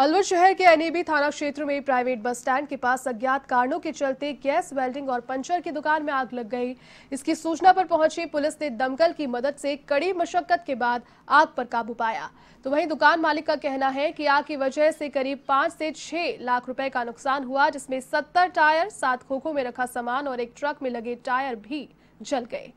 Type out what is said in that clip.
अलवर शहर के एनएबी थाना क्षेत्र में प्राइवेट बस स्टैंड के पास अज्ञात कारणों के चलते गैस वेल्डिंग और पंचर की दुकान में आग लग गई इसकी सूचना पर पहुंची पुलिस ने दमकल की मदद से कड़ी मशक्कत के बाद आग पर काबू पाया तो वहीं दुकान मालिक का कहना है कि आग की वजह से करीब पांच से छह लाख रुपए का नुकसान हुआ जिसमें सत्तर टायर सात खोखों में रखा सामान और एक ट्रक में लगे टायर भी जल गए